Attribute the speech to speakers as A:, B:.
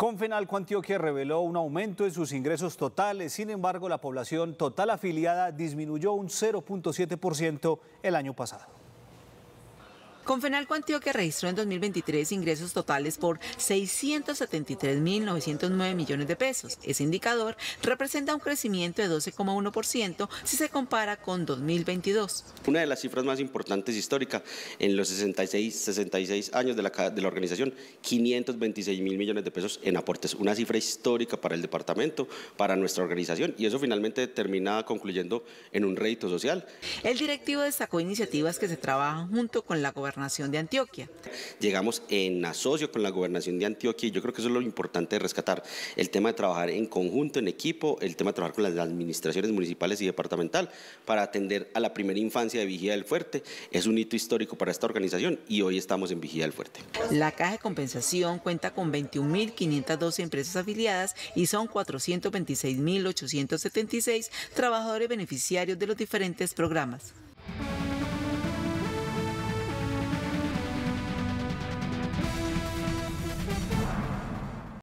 A: Confenalco Antioquia reveló un aumento en sus ingresos totales, sin embargo la población total afiliada disminuyó un 0.7%
B: el año pasado. Confenalco que registró en 2023 ingresos totales por 673.909 millones de pesos. Ese indicador representa un crecimiento de 12,1% si se compara con 2022.
C: Una de las cifras más importantes históricas en los 66, 66 años de la, organización, 526 mil millones de pesos en aportes. Una cifra histórica para el departamento, para nuestra organización y eso finalmente termina concluyendo en un rédito social.
B: El directivo destacó iniciativas que se trabajan junto con la gobernación Nación de Antioquia.
C: Llegamos en asocio con la gobernación de Antioquia y yo creo que eso es lo importante de rescatar, el tema de trabajar en conjunto, en equipo, el tema de trabajar con las administraciones municipales y departamental para atender a la primera infancia de Vigía del Fuerte. Es un hito histórico para esta organización y hoy estamos en Vigía del Fuerte.
B: La caja de compensación cuenta con 21.512 empresas afiliadas y son 426.876 trabajadores beneficiarios de los diferentes programas.